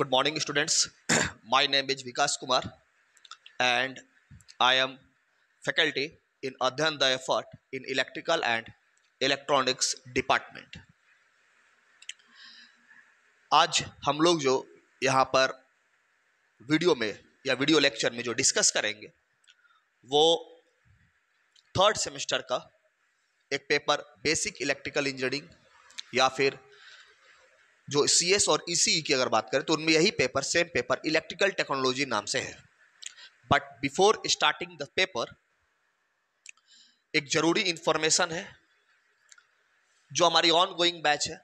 good morning students my name is vikas kumar and i am faculty in adhyan the effort in electrical and electronics department आज हम लोग जो यहाँ पर video में या वीडियो लेक्चर में जो डिस्कस करेंगे वो थर्ड सेमेस्टर का एक पेपर बेसिक इलेक्ट्रिकल इंजीनियरिंग या फिर जो सी और ई e e की अगर बात करें तो उनमें यही paper same paper electrical technology नाम से है but before starting the paper एक जरूरी इंफॉर्मेशन है जो हमारी ऑन गोइंग बैच है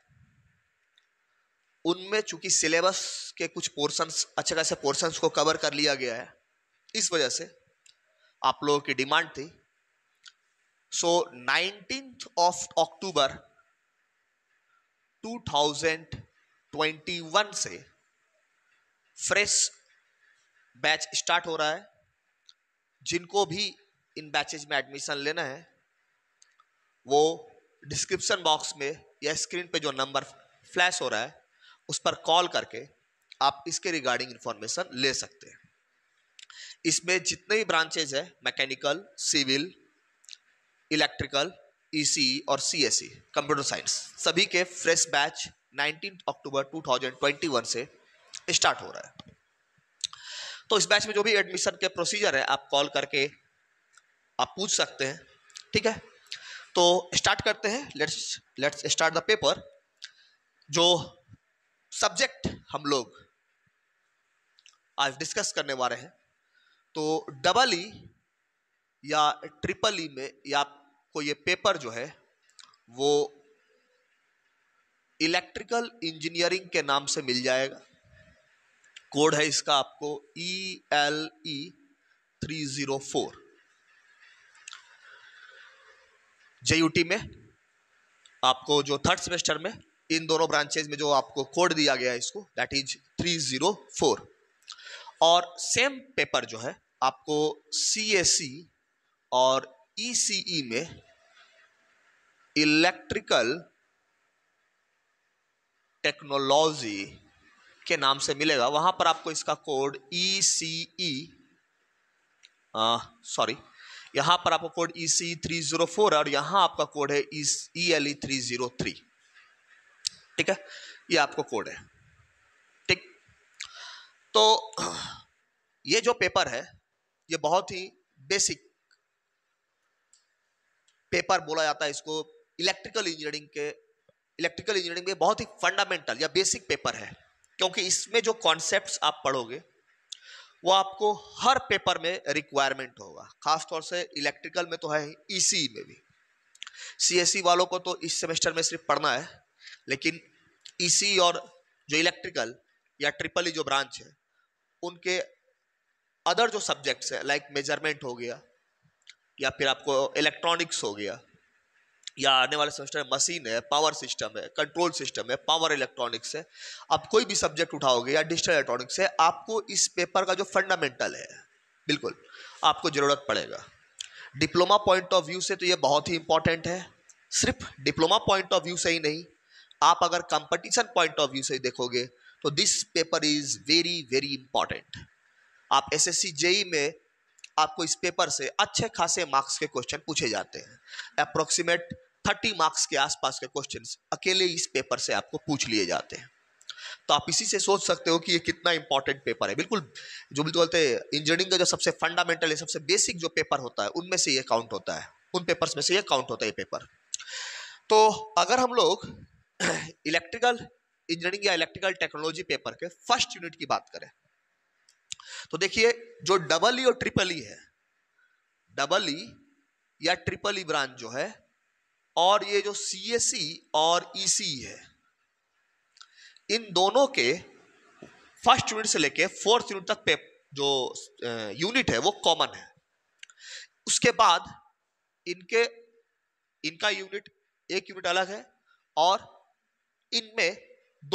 उनमें चूंकि सिलेबस के कुछ पोर्शंस अच्छे खासे पोर्शंस को कवर कर लिया गया है इस वजह से आप लोगों की डिमांड थी so nineteen of October two thousand 21 से फ्रेश बैच स्टार्ट हो रहा है जिनको भी इन बैचेज में एडमिशन लेना है वो डिस्क्रिप्शन बॉक्स में या स्क्रीन पे जो नंबर फ्लैश हो रहा है उस पर कॉल करके आप इसके रिगार्डिंग इन्फॉर्मेशन ले सकते हैं इसमें जितने भी ब्रांचेज है मैकेनिकल सिविल इलेक्ट्रिकल ईसी और सीएससी कंप्यूटर साइंस सभी के फ्रेश बैच 19 अक्टूबर 2021 से स्टार्ट हो रहा है तो इस बैच में जो भी एडमिशन के प्रोसीजर है आप कॉल करके आप पूछ सकते हैं ठीक है तो स्टार्ट करते हैं let's let's start the paper जो सब्जेक्ट हम लोग आज डिस्कस करने वाले हैं तो डबल ई e या ट्रिपल ई e में या आपको ये पेपर जो है वो इलेक्ट्रिकल इंजीनियरिंग के नाम से मिल जाएगा कोड है इसका आपको E L E three zero four JUT में आपको जो थर्ड सेमेस्टर में इन दोनों ब्रांचेज में जो आपको कोड दिया गया है इसको that is three zero four और सेम पेपर जो है आपको सी एस सी और ई सी ई में इलेक्ट्रिकल टेक्नोलॉजी के नाम से मिलेगा वहां पर आपको इसका कोड ई सी ई सॉरी यहां पर आपको code E C three zero four है और यहां आपका कोड है E L E three zero three ठीक है ये आपको कोड है ठीक तो ये जो पेपर है ये बहुत ही बेसिक पेपर बोला जाता है इसको इलेक्ट्रिकल इंजीनियरिंग के इलेक्ट्रिकल इंजीनियरिंग में बहुत ही फंडामेंटल या बेसिक पेपर है क्योंकि इसमें जो कॉन्सेप्ट आप पढ़ोगे वो आपको हर पेपर में रिक्वायरमेंट होगा खासतौर से इलेक्ट्रिकल में तो है ई e में भी सी e वालों को तो इस सेमेस्टर में सिर्फ पढ़ना है लेकिन ई e और जो इलेक्ट्रिकल या ट्रिपल ई जो ब्रांच है उनके अदर जो सब्जेक्ट्स हैं लाइक मेजरमेंट हो गया या फिर आपको इलेक्ट्रॉनिक्स हो गया या आने वाले सेमेस्टर में मशीन है पावर सिस्टम है कंट्रोल सिस्टम है पावर इलेक्ट्रॉनिक्स है आप कोई भी सब्जेक्ट उठाओगे या डिजिटल इलेक्ट्रॉनिक्स है आपको इस पेपर का जो फंडामेंटल है बिल्कुल आपको ज़रूरत पड़ेगा डिप्लोमा पॉइंट ऑफ व्यू से तो ये बहुत ही इंपॉर्टेंट है सिर्फ डिप्लोमा पॉइंट ऑफ व्यू से ही नहीं आप अगर कंपटीशन पॉइंट ऑफ व्यू से देखोगे तो this paper is very very important आप एस एस e में आपको इस पेपर से अच्छे खासे मार्क्स के क्वेश्चन पूछे जाते हैं अप्रोक्सीमेट थर्टी मार्क्स के आसपास के क्वेश्चन अकेले इस पेपर से आपको पूछ लिए जाते हैं तो आप इसी से सोच सकते हो कि ये कितना इंपॉर्टेंट पेपर है बिल्कुल जो बिल्कुल बोलते हैं इंजीनियरिंग का जो सबसे फंडामेंटल है सबसे बेसिक जो पेपर होता है उनमें से ये काउंट होता है उन पेपर्स में से ये काउंट होता है ये पेपर तो अगर हम लोग इलेक्ट्रिकल इंजीनियरिंग या इलेक्ट्रिकल टेक्नोलॉजी पेपर के फर्स्ट यूनिट की बात करें तो देखिए जो डबल ई e और ट्रिपल ई e है डबल ई e या ट्रिपल ई ब्रांच जो है और ये जो सी e और ई e है इन दोनों के फर्स्ट यूनिट से लेके फोर्थ यूनिट तक पे जो यूनिट है वो कॉमन है उसके बाद इनके इनका यूनिट एक यूनिट अलग है और इनमें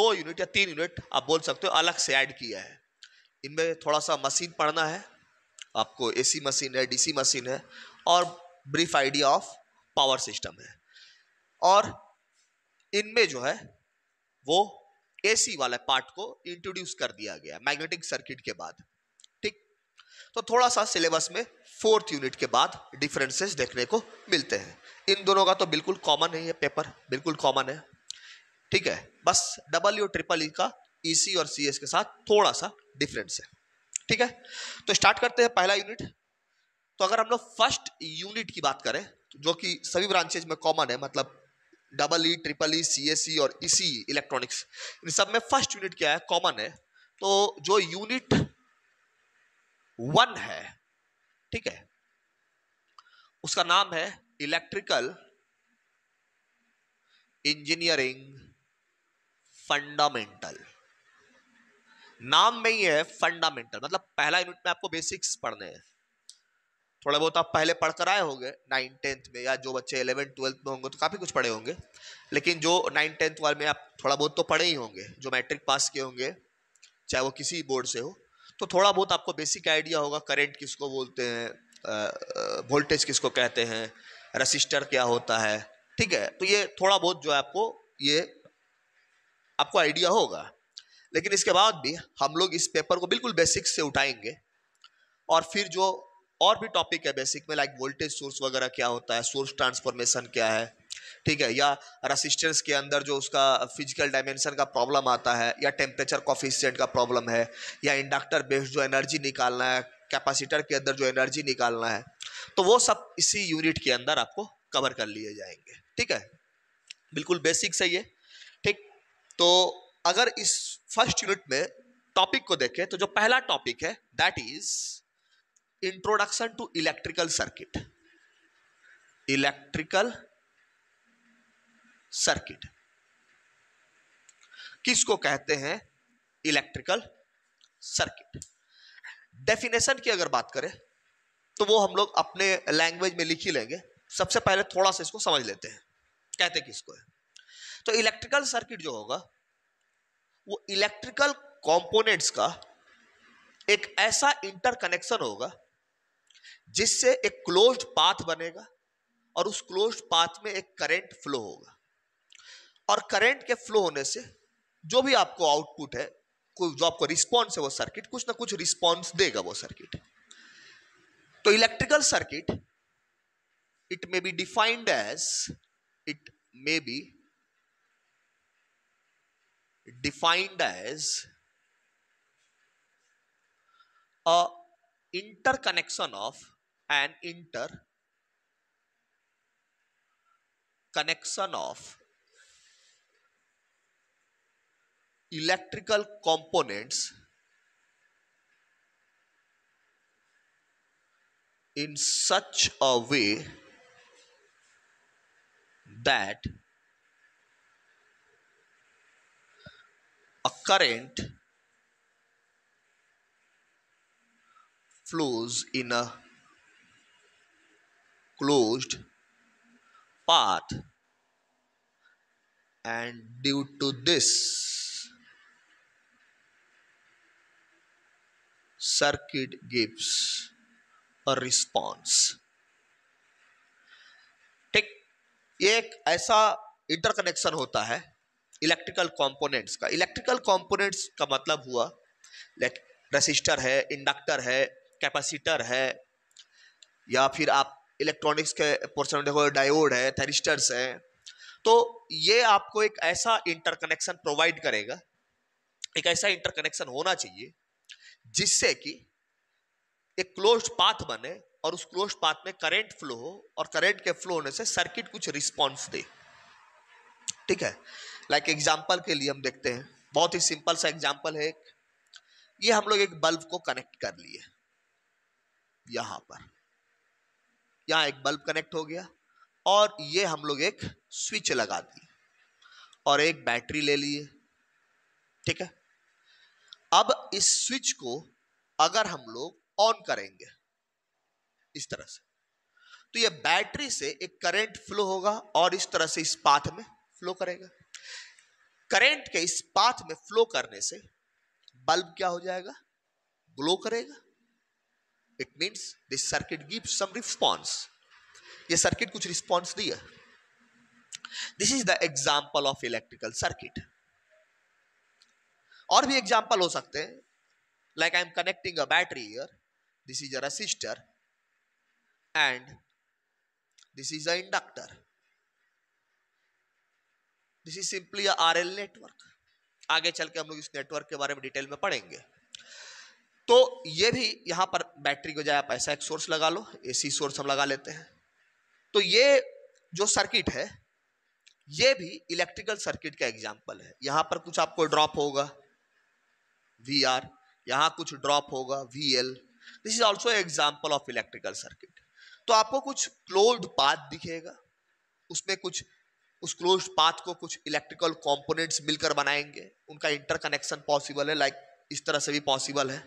दो यूनिट या तीन यूनिट आप बोल सकते हो अलग से ऐड किया है इनमें थोड़ा सा मशीन पढ़ना है आपको एसी मशीन है डीसी मशीन है और brief idea of power system है और इनमें जो है वो एसी वाले पार्ट को इंट्रोड्यूस कर दिया गया मैग्नेटिक सर्किट के बाद ठीक तो थोड़ा सा सिलेबस में फोर्थ यूनिट के बाद डिफरेंसेस देखने को मिलते हैं इन दोनों का तो बिल्कुल कॉमन है ये पेपर बिल्कुल कॉमन है ठीक है बस डबल यू ट्रिपल ई का ई e और सी के साथ थोड़ा सा डिफरेंस है ठीक है तो स्टार्ट करते हैं पहला यूनिट तो अगर हम लोग फर्स्ट यूनिट की बात करें जो कि सभी ब्रांचेज में कॉमन है मतलब double E triple E C S E और इसी e इलेक्ट्रॉनिक्स e, इन सब में फर्स्ट यूनिट क्या है कॉमन है तो जो यूनिट वन है ठीक है उसका नाम है इलेक्ट्रिकल इंजीनियरिंग फंडामेंटल नाम में ही है फंडामेंटल मतलब पहला यूनिट में आपको बेसिक्स पढ़ने हैं थोड़ा बहुत आप पहले पढ़ कर आए होंगे नाइन टेंथ में या जो बच्चे एलेवन ट्वेल्थ में होंगे तो काफ़ी कुछ पढ़े होंगे लेकिन जो नाइन टेंथ वाले में आप थोड़ा बहुत तो पढ़े ही होंगे जो मैट्रिक पास किए होंगे चाहे वो किसी बोर्ड से हो तो थोड़ा बहुत आपको बेसिक आइडिया होगा करेंट किसको बोलते हैं वोल्टेज किसको कहते हैं रसिस्टर क्या होता है ठीक है तो ये थोड़ा बहुत जो है आपको ये आपको आइडिया होगा लेकिन इसके बाद भी हम लोग इस पेपर को बिल्कुल बेसिक्स से उठाएंगे और फिर जो और भी टॉपिक है बेसिक में लाइक वोल्टेज सोर्स वगैरह क्या होता है सोर्स ट्रांसफॉर्मेशन क्या है ठीक है या रसिस्टेंस के अंदर जो उसका फिजिकल डायमेंशन का प्रॉब्लम आता है या टेम्परेचर कॉफिशियंट का प्रॉब्लम है या इंडक्टर बेस्ड जो एनर्जी निकालना है कैपेसिटर के अंदर जो एनर्जी निकालना है तो वो सब इसी यूनिट के अंदर आपको कवर कर लिए जाएंगे ठीक है बिल्कुल बेसिक सही है ठीक तो अगर इस फर्स्ट यूनिट में टॉपिक को देखें तो जो पहला टॉपिक है that is introduction to electrical circuit electrical circuit किसको कहते हैं इलेक्ट्रिकल सर्किट डेफिनेशन की अगर बात करें तो वो हम लोग अपने लैंग्वेज में लिख ही लेंगे सबसे पहले थोड़ा सा इसको समझ लेते हैं कहते किसको है तो इलेक्ट्रिकल सर्किट जो होगा वो इलेक्ट्रिकल कंपोनेंट्स का एक ऐसा इंटरकनेक्शन होगा जिससे एक क्लोज्ड पाथ बनेगा और उस क्लोज्ड पाथ में एक करंट फ्लो होगा और करंट के फ्लो होने से जो भी आपको आउटपुट है कोई जो आपको रिस्पॉन्स है वो सर्किट कुछ ना कुछ रिस्पॉन्स देगा वो सर्किट तो electrical circuit it may be defined as it may be defined as a interconnection of an interconnection of electrical components in such a way that a current flows in a closed path and due to this circuit gives a response ठीक एक ऐसा interconnection होता है electrical components का electrical components का मतलब हुआ like resistor है इंडक्टर है कैपेसिटर है या फिर आप इलेक्ट्रॉनिक्स के पोर्शन में देखो डायोड है थेरिस्टर्स है तो ये आपको एक ऐसा इंटरकनेक्शन प्रोवाइड करेगा एक ऐसा इंटरकनेक्शन होना चाहिए जिससे कि एक क्लोज पाथ बने और उस क्लोज पाथ में करंट फ्लो हो और करंट के फ्लो होने से सर्किट कुछ रिस्पॉन्स दे ठीक है लाइक like एग्जाम्पल के लिए हम देखते हैं बहुत ही सिंपल सा एग्जाम्पल है एक ये हम लोग एक बल्ब को कनेक्ट कर लिए यहां पर यहाँ एक बल्ब कनेक्ट हो गया और ये हम लोग एक स्विच लगा दिए और एक बैटरी ले लिए ठीक है अब इस स्विच को अगर हम लोग ऑन करेंगे इस तरह से तो ये बैटरी से एक करंट फ्लो होगा और इस तरह से इस पाथ में फ्लो करेगा करंट के इस पाथ में फ्लो करने से बल्ब क्या हो जाएगा ग्लो करेगा it means this circuit give some response ये सर्किट कुछ रिस्पॉन्स दिया this is the example of electrical circuit और भी एग्जाम्पल हो सकते हैं like I am connecting a battery here this is a resistor and this is a inductor this is simply R L network आगे चल के हम लोग इस नेटवर्क के बारे में डिटेल में पढ़ेंगे तो ये भी यहाँ पर बैटरी को जाए ऐसा एक सोर्स लगा लो एसी सोर्स हम लगा लेते हैं तो ये जो सर्किट है ये भी इलेक्ट्रिकल सर्किट का एग्जाम्पल है यहाँ पर कुछ आपको ड्रॉप होगा वी आर यहाँ कुछ ड्रॉप होगा V L this is also example of electrical circuit तो आपको कुछ क्लोज्ड पाथ दिखेगा उसमें कुछ उस क्लोज पाथ को कुछ इलेक्ट्रिकल कंपोनेंट्स मिलकर बनाएंगे उनका इंटरकनेक्शन पॉसिबल है लाइक like इस तरह से भी पॉसिबल है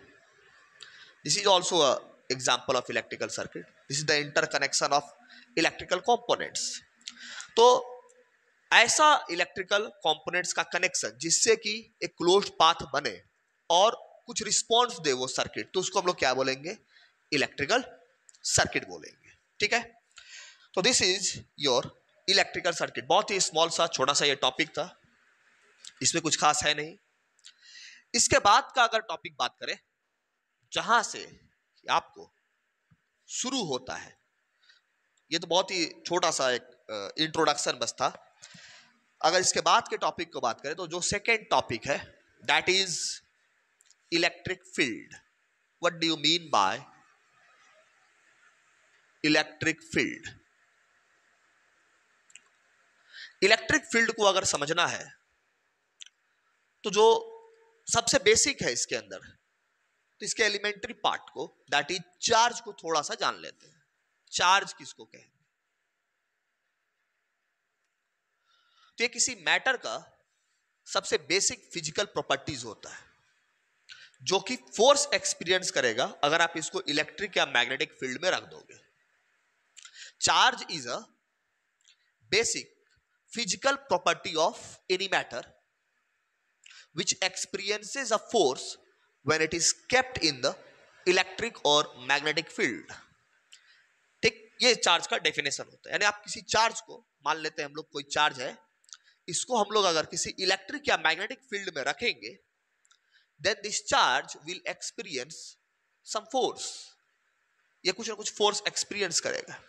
This also a example of electrical circuit this is the interconnection of electrical components. तो ऐसा इलेक्ट्रिकल कॉम्पोनेंट्स का कनेक्शन जिससे कि एक क्लोज पाथ बने और कुछ रिस्पॉन्स दे वो सर्किट तो उसको हम लोग क्या बोलेंगे इलेक्ट्रिकल सर्किट बोलेंगे ठीक है तो this is your electrical circuit बहुत ही स्मॉल सा छोटा सा ये टॉपिक था इसमें कुछ खास है नहीं इसके बाद का अगर टॉपिक बात करें जहां से आपको शुरू होता है ये तो बहुत ही छोटा सा एक इंट्रोडक्शन बस था अगर इसके बाद के टॉपिक को बात करें तो जो सेकेंड टॉपिक है that is electric field what do you mean by electric field electric field को अगर समझना है तो जो सबसे बेसिक है इसके अंदर इसके एलिमेंट्री पार्ट को दैट इज चार्ज को थोड़ा सा जान लेते हैं चार्ज किसको कहें तो ये किसी मैटर का सबसे बेसिक फिजिकल प्रॉपर्टीज होता है जो कि फोर्स एक्सपीरियंस करेगा अगर आप इसको इलेक्ट्रिक या मैग्नेटिक फील्ड में रख दोगे charge is a basic physical property of any matter which experiences a force when it is kept in the electric और मैग्नेटिक फील्ड ठीक ये चार्ज का डेफिनेशन होता है यानी आप किसी चार्ज को मान लेते हैं हम लोग कोई चार्ज है इसको हम लोग अगर किसी इलेक्ट्रिक या मैग्नेटिक फील्ड में रखेंगे then this charge will experience some force ये कुछ ना कुछ फोर्स एक्सपीरियंस करेगा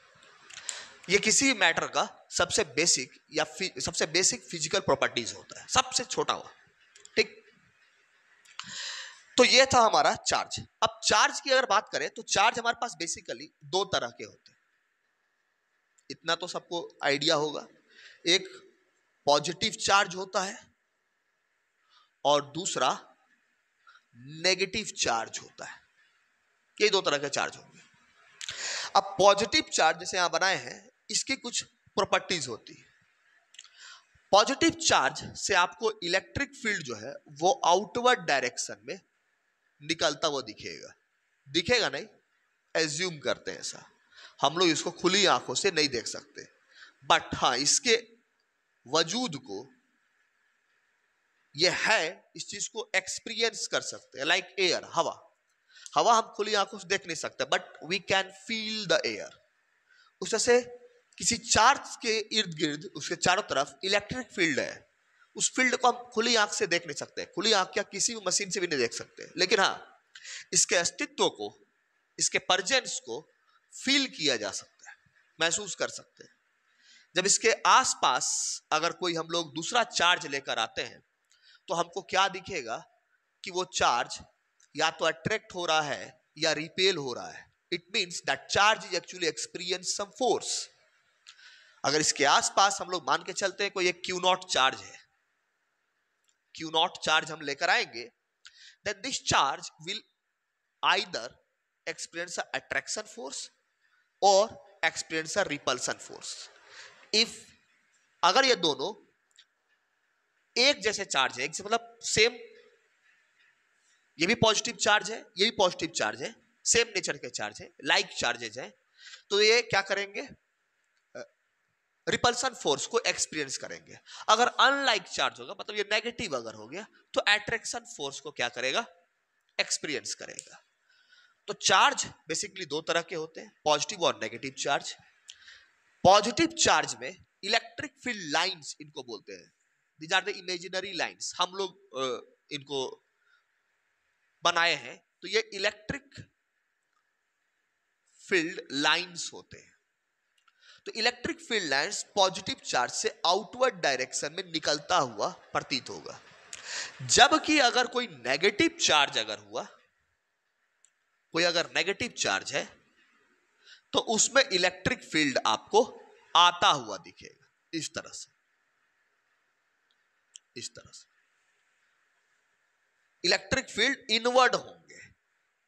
ये किसी मैटर का सबसे बेसिक या सबसे बेसिक फिजिकल प्रॉपर्टीज होता है सबसे छोटा हुआ तो ये था हमारा चार्ज अब चार्ज की अगर बात करें तो चार्ज हमारे पास बेसिकली दो तरह के होते हैं इतना तो सबको आइडिया होगा एक पॉजिटिव चार्ज होता है और दूसरा नेगेटिव चार्ज होता है ये दो तरह के चार्ज होंगे अब पॉजिटिव चार्ज जैसे यहां बनाए हैं इसकी कुछ प्रॉपर्टीज होती है पॉजिटिव चार्ज से आपको इलेक्ट्रिक फील्ड जो है वो आउटवर्ड डायरेक्शन में निकलता हुआ दिखेगा दिखेगा नहीं एज्यूम करते हैं ऐसा हम लोग इसको खुली आंखों से नहीं देख सकते बट हाँ इसके वजूद को यह है इस चीज को एक्सपीरियंस कर सकते हैं लाइक एयर हवा हवा हम खुली आंखों से देख नहीं सकते but we can feel the air उससे किसी चार्ज के इर्द गिर्द उसके चारों तरफ इलेक्ट्रिक फील्ड है उस फील्ड को हम खुली आंख से देख नहीं सकते खुली आंख क्या किसी भी मशीन से भी नहीं देख सकते लेकिन हाँ इसके अस्तित्व को इसके परजेंस को फील किया जा सकता है महसूस कर सकते हैं जब इसके आसपास अगर कोई हम लोग दूसरा चार्ज लेकर आते हैं तो हमको क्या दिखेगा कि वो चार्ज या तो अट्रैक्ट हो रहा है या रिपेल हो रहा है it means that charge is actually experience some force अगर इसके आसपास हम लोग मान के चलते हैं कोई एक क्यू नॉट चार्ज है क्यू नॉट चार्ज हम लेकर आएंगे then this charge will either experience attraction force और experience a repulsion force if अगर ये दोनों एक जैसे चार्ज है मतलब सेम ये भी पॉजिटिव चार्ज है ये भी पॉजिटिव चार्ज है सेम नेचर के चार्ज है लाइक चार्जेज है तो ये क्या करेंगे रिपल्सन फोर्स को एक्सपीरियंस करेंगे अगर अनलाइक चार्ज होगा मतलब ये नेगेटिव अगर हो गया तो एट्रैक्शन फोर्स को क्या करेगा एक्सपीरियंस करेगा तो चार्ज बेसिकली दो तरह के होते हैं पॉजिटिव और नेगेटिव चार्ज पॉजिटिव चार्ज में इलेक्ट्रिक फील्ड लाइंस इनको बोलते हैं these are the imaginary lines हम लोग इनको बनाए हैं तो ये इलेक्ट्रिक फील्ड लाइंस होते हैं तो electric field lines positive charge से आउटवर्ड डायरेक्शन में निकलता हुआ प्रतीत होगा जबकि अगर कोई नेगेटिव चार्ज अगर हुआ कोई अगर नेगेटिव चार्ज है तो उसमें इलेक्ट्रिक फील्ड आपको आता हुआ दिखेगा इस तरह से इस तरह से इलेक्ट्रिक फील्ड इनवर्ड होंगे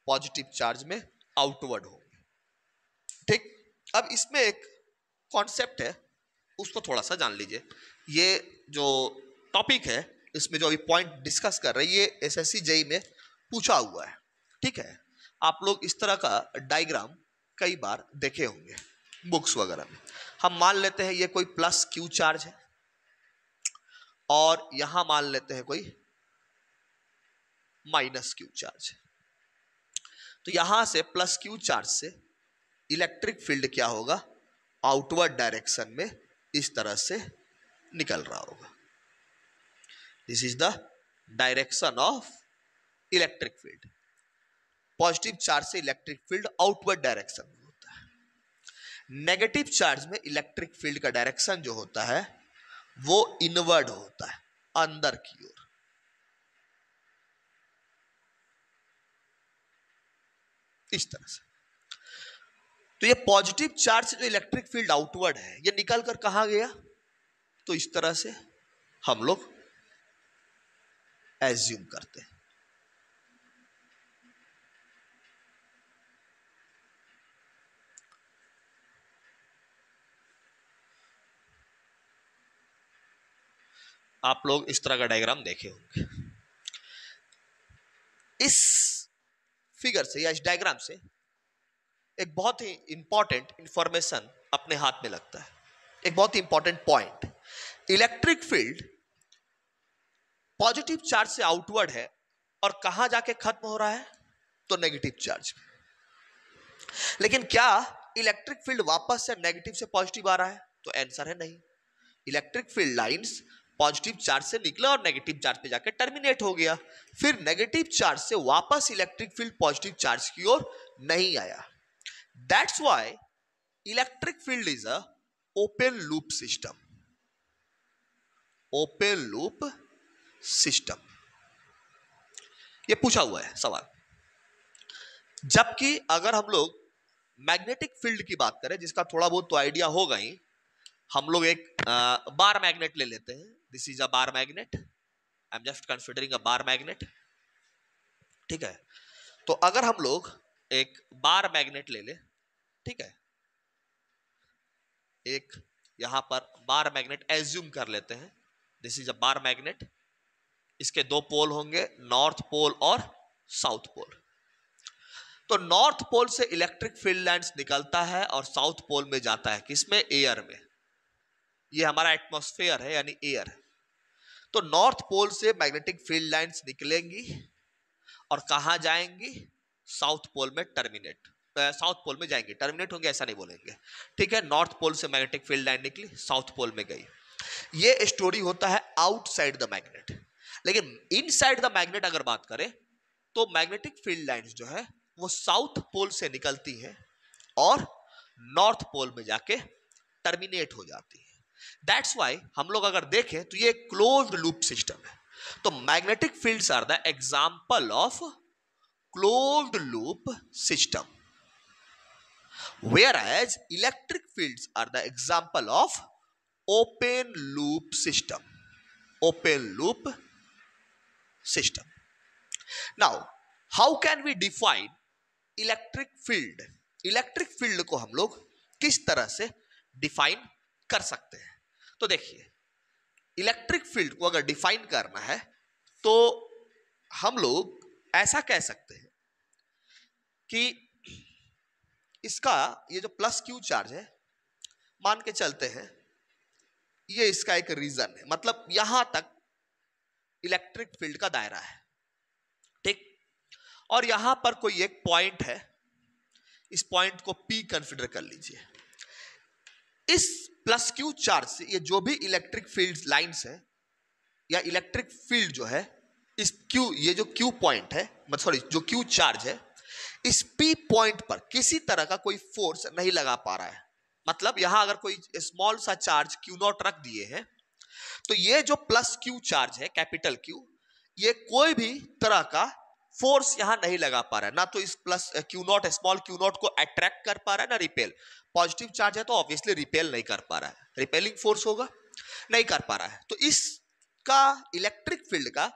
पॉजिटिव चार्ज में आउटवर्ड होंगे ठीक अब इसमें एक कॉन्सेप्ट है उसको थोड़ा सा जान लीजिए ये जो टॉपिक है इसमें जो अभी पॉइंट डिस्कस कर रहे हैं ये एस एस जेई में पूछा हुआ है ठीक है आप लोग इस तरह का डायग्राम कई बार देखे होंगे बुक्स वगैरह में हम मान लेते हैं ये कोई प्लस क्यू चार्ज है और यहां मान लेते हैं कोई माइनस क्यू चार्ज तो यहां से प्लस क्यू चार्ज से इलेक्ट्रिक फील्ड क्या होगा आउटवर्ड डायरेक्शन में इस तरह से निकल रहा होगा this is the direction of electric field positive charge से इलेक्ट्रिक फील्ड आउटवर्ड डायरेक्शन में होता है नेगेटिव चार्ज में इलेक्ट्रिक फील्ड का डायरेक्शन जो होता है वो इनवर्ड होता है अंदर की ओर इस तरह से तो ये पॉजिटिव चार्ज जो इलेक्ट्रिक फील्ड आउटवर्ड है ये निकल कर कहा गया तो इस तरह से हम लोग एज्यूम करते हैं आप लोग इस तरह का डायग्राम देखे होंगे इस फिगर से या इस डायग्राम से एक बहुत ही इंपॉर्टेंट इंफॉर्मेशन अपने हाथ में लगता है एक बहुत ही important point electric field positive charge से आउटवर्ड है और कहा जाके खत्म हो रहा है तो नेगेटिव चार्ज लेकिन क्या इलेक्ट्रिक फील्ड वापस से नेगेटिव से पॉजिटिव आ रहा है तो आंसर है नहीं electric field lines positive charge से निकला और नेगेटिव चार्ज पे जाकर टर्मिनेट हो गया फिर नेगेटिव चार्ज से वापस इलेक्ट्रिक फील्ड पॉजिटिव चार्ज की ओर नहीं आया That's why electric field is a open loop system. Open loop system. ये पूछा हुआ है सवाल जबकि अगर हम लोग मैग्नेटिक फील्ड की बात करें जिसका थोड़ा बहुत तो आइडिया होगा ही हम लोग एक आ, बार मैग्नेट ले लेते हैं this is a bar magnet I am just considering a bar magnet ठीक है तो अगर हम लोग एक बार मैग्नेट ले लें ठीक है एक यहां पर बार मैग्नेट एज्यूम कर लेते हैं this is a bar magnet इसके दो पोल होंगे नॉर्थ पोल और साउथ पोल तो नॉर्थ पोल से इलेक्ट्रिक फील्ड लाइंस निकलता है और साउथ पोल में जाता है किसमें एयर में ये हमारा एटमॉस्फेयर है यानी एयर तो नॉर्थ पोल से मैग्नेटिक फील्ड लाइंस निकलेंगी और कहा जाएंगी साउथ पोल में टर्मिनेट साउथ पोल में जाएंगे टर्मिनेट होंगे ऐसा नहीं बोलेंगे ठीक है नॉर्थ पोल से मैग्नेटिक फील्ड लाइन निकली साउथ पोल में गई ये स्टोरी होता है आउटसाइड द मैग्नेट लेकिन इनसाइड द मैग्नेट अगर बात करें तो मैग्नेटिक फील्ड लाइंस जो है वो साउथ पोल से निकलती है और नॉर्थ पोल में जाके टर्मिनेट हो जाती है दैट्स वाई हम लोग अगर देखें तो ये क्लोज लूप सिस्टम है तो magnetic fields are the example of closed loop system whereas electric fields are the example of open loop system open loop system now how can we define electric field electric field को हम लोग किस तरह से define कर सकते हैं तो देखिए इलेक्ट्रिक फील्ड को अगर डिफाइन करना है तो हम लोग ऐसा कह सकते हैं कि इसका ये जो प्लस क्यू चार्ज है मान के चलते हैं ये इसका एक रीजन है मतलब यहां तक इलेक्ट्रिक फील्ड का दायरा है ठीक और यहां पर कोई एक पॉइंट है इस पॉइंट को पी कंसिडर कर लीजिए इस प्लस क्यू चार्ज से ये जो भी इलेक्ट्रिक फील्ड लाइंस है या इलेक्ट्रिक फील्ड जो है इस क्यू ये जो क्यू पॉइंट है सॉरी मतलब जो क्यू चार्ज है इस पी पॉइंट पर किसी तरह का कोई फोर्स नहीं लगा पा रहा है मतलब यहां अगर कोई स्मॉल सा चार्ज क्यू नॉट रख दिए हैं तो ये जो प्लस क्यू चार्ज है कैपिटल क्यू ये कोई भी तरह का फोर्स यहां नहीं लगा पा रहा है ना तो इस plus Q not small Q not को अट्रैक्ट कर पा रहा है ना रिपेल पॉजिटिव चार्ज है तो ऑब्वियसली रिपेल नहीं कर पा रहा है रिपेलिंग फोर्स होगा नहीं कर पा रहा है तो इसका इलेक्ट्रिक फील्ड का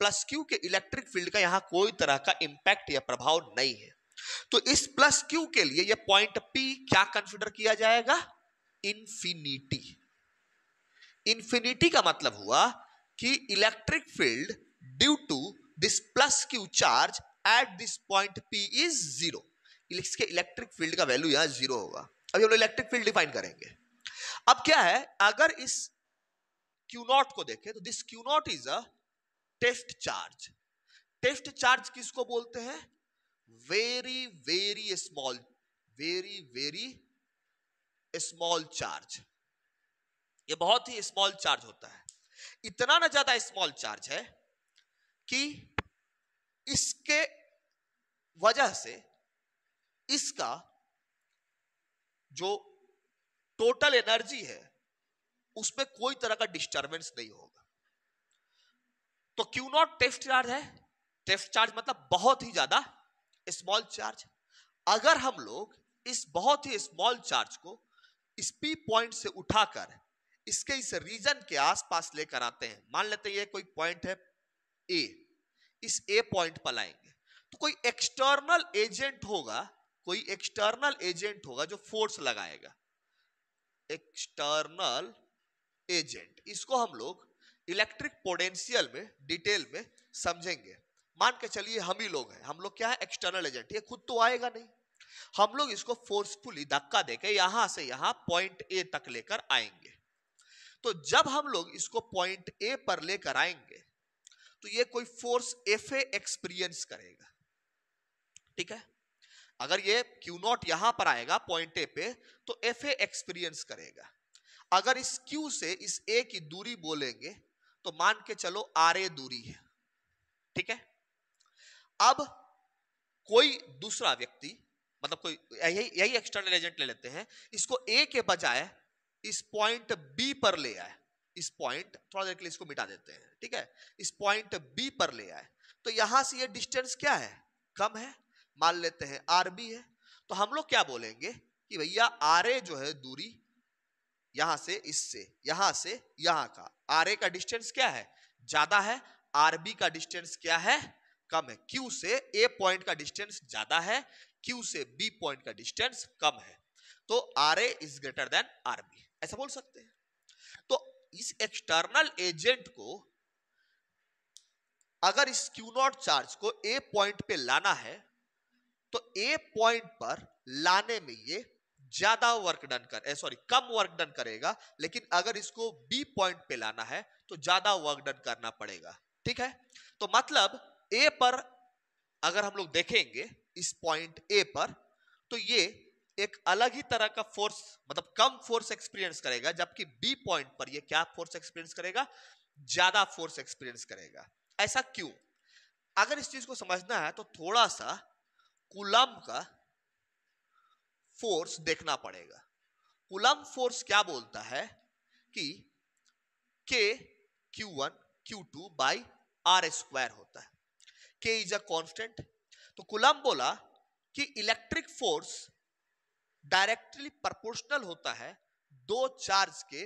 प्लस क्यू के इलेक्ट्रिक फील्ड का यहां कोई तरह का इंपैक्ट या प्रभाव नहीं है तो इस प्लस क्यू के लिए यह पॉइंट पी क्या कंसिडर किया जाएगा इंफिनिटी इंफिनिटी का मतलब हुआ कि electric field due to this plus Q charge at this point P is zero इसके इलेक्ट्रिक फील्ड का वैल्यू यहां जीरो होगा अभी हम लोग इलेक्ट्रिक फील्ड डिफाइन करेंगे अब क्या है अगर इस क्यू नॉट को देखें तो this Q not is a test charge test charge किसको बोलते हैं very very small very very small charge ये बहुत ही स्मॉल चार्ज होता है इतना ना ज्यादा स्मॉल चार्ज है कि इसके वजह से इसका जो टोटल एनर्जी है उसमें कोई तरह का डिस्टर्बेंस नहीं होगा तो क्यू नॉट टेस्ट चार्ज है टेस्ट चार्ज मतलब बहुत ही ज्यादा स्मॉल चार्ज अगर हम लोग इस बहुत ही स्मॉल चार्ज को इस पॉइंट से उठाकर इसके इस रीजन के आसपास लेकर आते हैं मान लेते हैं ये कोई पॉइंट है ए इस ए पॉइंट पर लाएंगे तो कोई एक्सटर्नल एजेंट होगा कोई एक्सटर्नल एजेंट होगा जो फोर्स लगाएगा एक्सटर्नल एजेंट इसको हम लोग इलेक्ट्रिक पोटेंशियल में डिटेल में समझेंगे मान के चलिए हम ही लोग हैं हम लोग क्या है एक्सटर्नल एजेंट ये खुद तो आएगा नहीं हम लोग इसको फोर्सफुली धक्का देके यहां से यहां पॉइंट ए तक लेकर आएंगे तो जब हम लोग इसको पॉइंट ए पर लेकर आएंगे तो ये कोई फोर्स एफ एक्सपीरियंस करेगा ठीक है अगर ये क्यू नॉट यहां पर आएगा पॉइंट ए पे तो एफ एक्सपीरियंस करेगा अगर इस क्यू से इस ए की दूरी बोलेंगे तो मान के चलो आर ए दूरी है ठीक है अब कोई दूसरा व्यक्ति मतलब कोई यही यही एक्सटर्नल एजेंट ले लेते हैं इसको ए के बजाय इस पॉइंट बी पर ले आए इस पॉइंट थोड़ा देर के लिए इसको मिटा देते हैं ठीक है इस पॉइंट बी पर ले आए तो यहां से ये डिस्टेंस क्या है कम है मान लेते हैं आर बी है तो हम लोग क्या बोलेंगे कि भैया आर ए जो है दूरी यहां से इससे यहां से यहां का आर ए का डिस्टेंस क्या है ज्यादा है आर बी का डिस्टेंस क्या है कम है क्यू से ए पॉइंट का डिस्टेंस ज्यादा है क्यू से बी पॉइंट का डिस्टेंस कम है तो R A is greater than R B ऐसा बोल सकते हैं तो इस एक्सटर्नल एजेंट को अगर इस क्यू नॉट चार्ज को ए पॉइंट पे लाना है तो ए पॉइंट पर लाने में ये ज्यादा वर्क डन कर सॉरी eh, कम वर्क डन करेगा लेकिन अगर इसको बी पॉइंट पे लाना है तो ज्यादा वर्क डन करना पड़ेगा ठीक है तो मतलब ए पर अगर हम लोग देखेंगे इस पॉइंट ए पर तो ये एक अलग ही तरह का फोर्स मतलब कम फोर्स एक्सपीरियंस करेगा जबकि बी पॉइंट पर ये क्या फोर्स एक्सपीरियंस करेगा ज्यादा फोर्स एक्सपीरियंस करेगा ऐसा क्यों अगर इस चीज को समझना है तो थोड़ा सा कुलम का फोर्स देखना पड़ेगा कुलम फोर्स क्या बोलता है कि K Q one Q two by R square होता है के इज अ कांस्टेंट तो कुलम बोला कि इलेक्ट्रिक फोर्स डायरेक्टली प्रोपोर्शनल होता है दो चार्ज के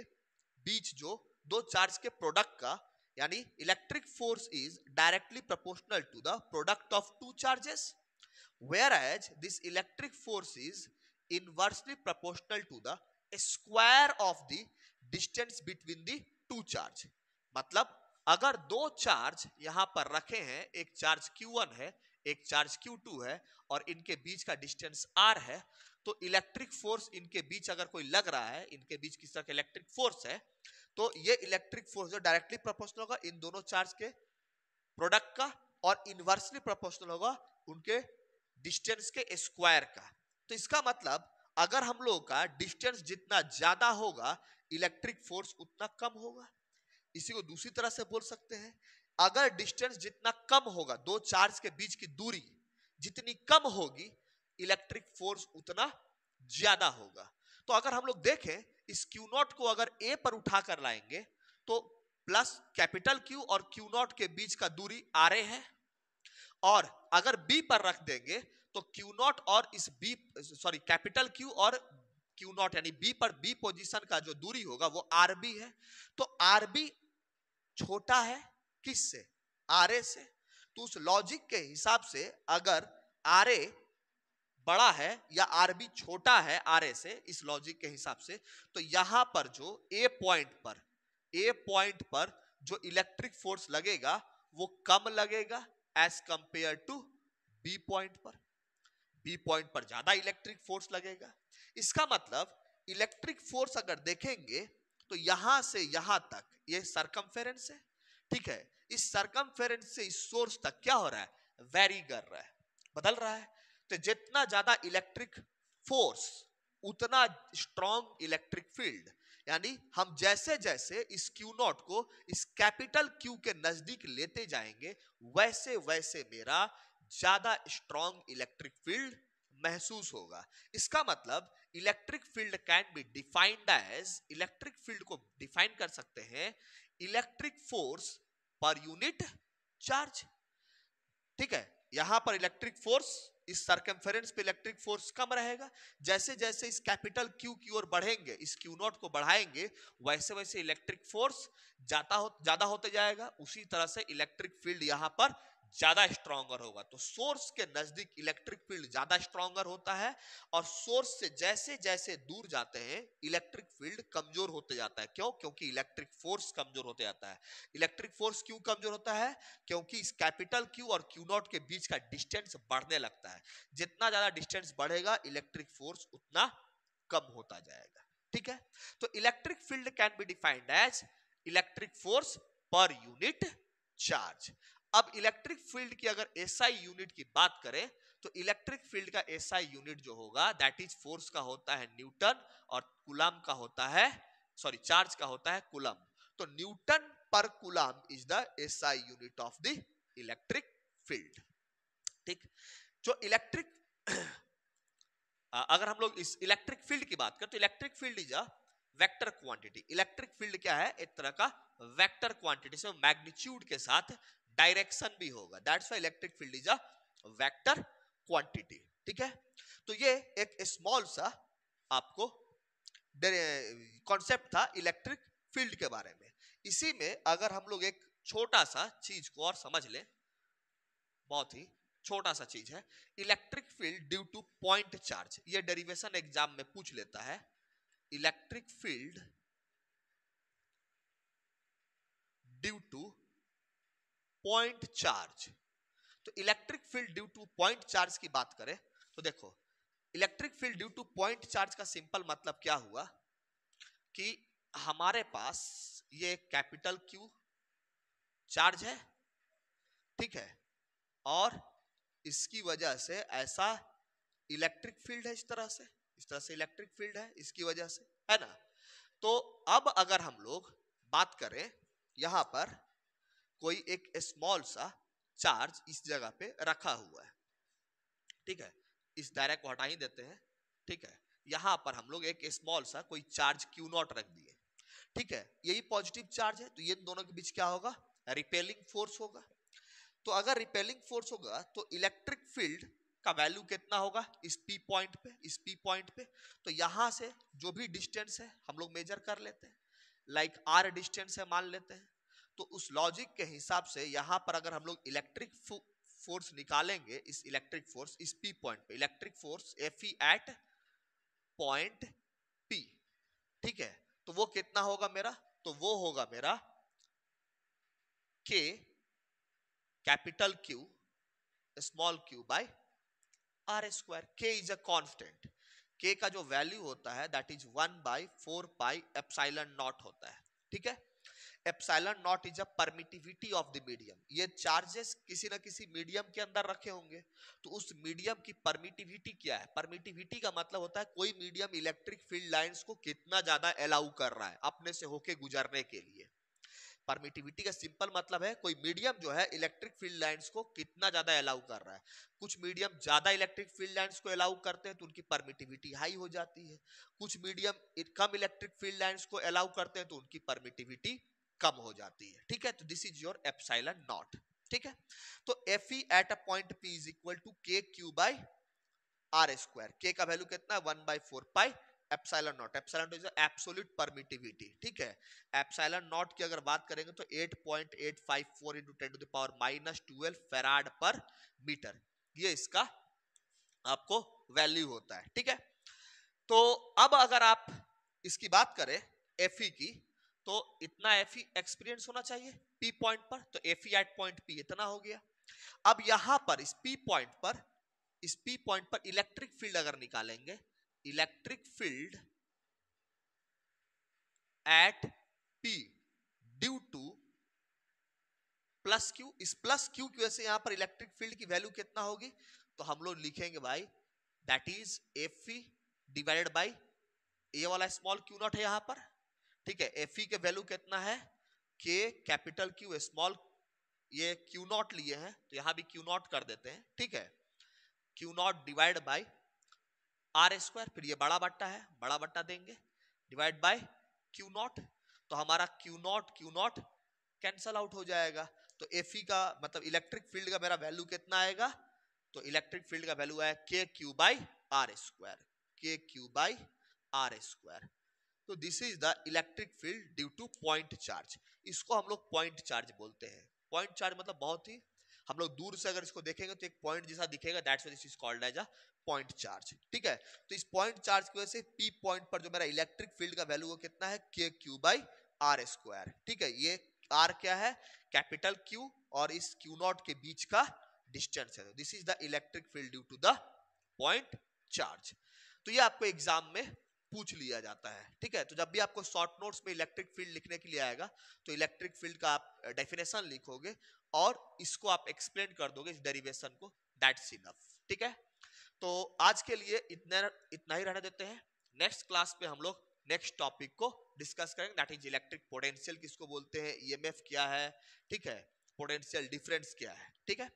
बीच जो दो चार्ज के प्रोडक्ट का यानी electric force is directly proportional to the product of two charges whereas this electric force is inversely proportional to the square of the distance between the two charge मतलब अगर दो charge यहाँ पर रखे हैं एक चार्ज Q1 है एक चार्ज Q2 है और इनके बीच का डिस्टेंस R है तो इलेक्ट्रिक फोर्स इनके बीच अगर कोई लग रहा है इनके बीच किस तरह का इलेक्ट्रिक फोर्स है तो ये इलेक्ट्रिक फोर्स जो डायरेक्टली प्रोपोर्शनल होगा इन दोनों चार्ज के प्रोडक्ट का और इनवर्सली प्रोपोर्शनल होगा उनके डिस्टेंस के स्क्वायर का तो इसका मतलब अगर हम लोगों का डिस्टेंस जितना ज्यादा होगा इलेक्ट्रिक फोर्स उतना कम होगा इसी को दूसरी तरह से बोल सकते हैं अगर डिस्टेंस जितना कम होगा दो चार्ज के बीच की दूरी जितनी कम होगी इलेक्ट्रिक फोर्स उतना ज्यादा होगा तो अगर हम लोग देखें इस क्यू नॉट को अगर ए पर उठा कर लाएंगे तो प्लस कैपिटल क्यू और क्यू नॉट के बीच का दूरी आर ए है और अगर बी पर रख देंगे तो Q नॉट और इस बी सॉरी कैपिटल क्यू और Q नॉट यानी B पर B पोजीशन का जो दूरी होगा वो आर बी है तो आर बी छोटा है किससे आर ए से तो उस लॉजिक के हिसाब से अगर आर ए बड़ा है या आर बी छोटा है आर ए से इस लॉजिक के हिसाब से तो यहां पर जो ए पॉइंट पर ए पॉइंट पर जो इलेक्ट्रिक फोर्स लगेगा वो कम लगेगा as compared to B point पर बी पॉइंट पर ज्यादा इलेक्ट्रिक फोर्स लगेगा इसका मतलब इलेक्ट्रिक फोर्स अगर देखेंगे तो यहां से यहां तक ये सरकम है ठीक है इस सरकम से इस सोर्स तक क्या हो रहा है वेरी कर रहा है बदल रहा है तो जितना ज्यादा इलेक्ट्रिक फोर्स उतना स्ट्रॉन्ग इलेक्ट्रिक फील्ड यानी हम जैसे जैसे इस क्यू नॉट को इस कैपिटल क्यू के नजदीक लेते जाएंगे वैसे वैसे मेरा ज़्यादा स्ट्रॉन्ग इलेक्ट्रिक फील्ड महसूस होगा इसका मतलब electric field can be defined as electric field को डिफाइन कर सकते हैं electric force per unit charge ठीक है यहां पर इलेक्ट्रिक फोर्स इस सर्कमफेरेंस पे इलेक्ट्रिक फोर्स कम रहेगा जैसे जैसे इस कैपिटल क्यू की ओर बढ़ेंगे इस क्यू नॉट को बढ़ाएंगे वैसे वैसे इलेक्ट्रिक फोर्स ज्यादा हो ज्यादा होते जाएगा उसी तरह से इलेक्ट्रिक फील्ड यहां पर ज्यादा स्ट्रॉन्गर होगा तो सोर्स के नजदीक इलेक्ट्रिक फील्ड ज्यादा स्ट्रॉन्गर होता है और सोर्स से जैसे जैसे दूर जाते हैं इलेक्ट्रिक फील्ड कमजोर होते जाता है क्यों क्योंकि इलेक्ट्रिक फोर्स कमजोर होते जाता है इलेक्ट्रिक फोर्स क्यों कमजोर होता है क्योंकि इस कैपिटल क्यू और क्यू नॉट के बीच का डिस्टेंस बढ़ने लगता है जितना ज्यादा डिस्टेंस बढ़ेगा इलेक्ट्रिक फोर्स उतना कम होता जाएगा ठीक है तो electric field can be defined as electric force per unit charge अब इलेक्ट्रिक फील्ड की अगर एसआई यूनिट की बात करें तो इलेक्ट्रिक फील्ड का एसआई यूनिट जो होगा दैट इज फोर्स का होता है न्यूटन और कुलम का होता है सॉरी चार्ज का होता है कुलम तो newton per Coulomb is the SI unit of the electric field ठीक जो इलेक्ट्रिक अगर हम लोग इस इलेक्ट्रिक फील्ड की बात करें तो electric field is a vector quantity electric field क्या है एक तरह का वेक्टर क्वांटिटी से मैग्नीट्यूड के साथ डायरेक्शन भी होगा that's why electric field is a vector quantity ठीक है तो ये एक स्मॉल सा आपको कॉन्सेप्ट था इलेक्ट्रिक फील्ड के बारे में इसी में अगर हम लोग एक छोटा सा चीज को और समझ लें बहुत ही छोटा सा चीज है electric field due to point charge ये डेरिवेशन एग्जाम में पूछ लेता है electric field due to point charge तो electric field due to point charge की बात करें तो देखो electric field due to point charge का सिंपल मतलब क्या हुआ कि हमारे पास ये कैपिटल क्यू चार्ज है ठीक है और इसकी वजह से ऐसा इलेक्ट्रिक फील्ड है इस तरह से इस तरह से इलेक्ट्रिक फील्ड है इसकी वजह से है ना तो अब अगर हम लोग बात करें यहां पर कोई एक स्मॉल सा चार्ज इस जगह पे रखा हुआ है ठीक है इस डायरेक्ट को हटा ही देते हैं ठीक है यहाँ पर हम लोग एक स्मॉल सा कोई चार्ज क्यू नॉट रख दिए ठीक है यही पॉजिटिव चार्ज है तो ये दोनों के बीच क्या होगा रिपेलिंग फोर्स होगा तो अगर रिपेलिंग फोर्स होगा तो इलेक्ट्रिक फील्ड का वैल्यू कितना होगा इस पी पॉइंट पे इस पी पॉइंट पे तो यहाँ से जो भी डिस्टेंस है हम लोग मेजर कर लेते हैं लाइक आर डिस्टेंस है मान लेते हैं तो उस लॉजिक के हिसाब से यहाँ पर अगर हम लोग इलेक्ट्रिक फोर्स निकालेंगे इस इलेक्ट्रिक फोर्स इस पी पॉइंट पे electric force F at point P ठीक है तो वो कितना होगा मेरा तो वो होगा मेरा K capital Q small Q by R square K is a constant K का जो वैल्यू होता है that is one by four pi epsilon not होता है ठीक है epsilon not is a permittivity of the medium ये चार्जेस किसी ना किसी मीडियम के अंदर रखे होंगे तो उस मीडियम की परमिटिविटी क्या है परमिटिविटी का मतलब होता है कोई मीडियम इलेक्ट्रिक फील्ड लाइंस को कितना ज्यादा अलाउ कर रहा है अपने से होके गुजरने के लिए परमिटिविटी का सिंपल मतलब है कोई मीडियम जो है इलेक्ट्रिक फील्ड लाइंस को कितना ज्यादा अलाउ कर रहा है कुछ मीडियम ज्यादा इलेक्ट्रिक फील्ड लाइंस को अलाउ करते हैं तो उनकी परमिटिविटी हाई हो जाती है कुछ मीडियम कम इलेक्ट्रिक फील्ड लाइंस को अलाउ करते हैं तो उनकी परमिटिविटी कम हो जाती है ठीक है तो this is your epsilon not ठीक है तो F E at a point P is equal to K Q by R square K का वैल्यू कितना one by four pi epsilon not epsilon is absolute permittivity ठीक है epsilon not की अगर बात करेंगे तो eight eight point five four into ten to the power minus twelve farad per metre ये इसका आपको वैल्यू होता है ठीक है तो अब अगर आप इसकी बात करें एफ की तो इतना एफ एक्सपीरियंस e होना चाहिए पी पॉइंट पर तो एफ एट पॉइंट पी इतना हो गया अब यहां पर इस पी पॉइंट पर इस पी पॉइंट पर इलेक्ट्रिक फील्ड अगर निकालेंगे electric field at P due to plus Q इस प्लस क्यू की वजह से यहां पर इलेक्ट्रिक फील्ड की वैल्यू कितना होगी तो हम लोग लिखेंगे भाई that is F divided by ये वाला स्मॉल क्यू नॉट है यहां पर ठीक है एफ ई e के वैल्यू कितना है के कैपिटल क्यू स्मॉल ये क्यू नॉट लिए हैं तो यहां भी क्यू नॉट कर देते हैं ठीक है Q not divide by R square फिर ये बड़ा बट्टा है बड़ा बट्टा देंगे डिवाइड बाय क्यू नॉट तो हमारा Q not Q not cancel out हो जाएगा तो एफ ई e का मतलब इलेक्ट्रिक फील्ड का मेरा वैल्यू कितना आएगा तो इलेक्ट्रिक फील्ड का वैल्यू है K Q by R square K Q by R square तो this is the electric field due to point charge इसको हम लोग पॉइंट चार्ज बोलते हैं पॉइंट चार्ज मतलब बहुत ही हम लोग दूर से अगर इसको देखेंगे तो एक पॉइंट जैसा दिखेगा that's this is called as a point charge ठीक है तो इस पॉइंट चार्ज की वजह से पी पॉइंट पर जो मेरा इलेक्ट्रिक फील्ड का वैल्यू वो कितना है K Q by R square ठीक है ये आर क्या है कैपिटल क्यू और इस क्यू नॉट के बीच का डिस्टेंस है this is the electric field due to the point charge तो ये आपको एग्जाम में पूछ लिया जाता है ठीक है तो जब भी आपको शॉर्ट नोट्स में इलेक्ट्रिक फील्ड लिखने के लिए आएगा तो इलेक्ट्रिक फील्ड का आप डेफिनेशन लिखोगे और इसको आप एक्सप्लेन कर दोगे इस डेरिवेशन को दैट्स इनफ ठीक है तो आज के लिए इतना इतना ही रहने देते हैं नेक्स्ट क्लास पे हम लोग नेक्स्ट टॉपिक को डिस्कस करेंगे दैट इज इलेक्ट्रिक पोटेंशियल किसको बोलते हैं ईएमएफ e क्या है ठीक है पोटेंशियल डिफरेंस क्या है ठीक है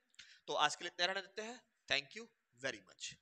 तो आज के लिए इतना रहने देते हैं थैंक यू वेरी मच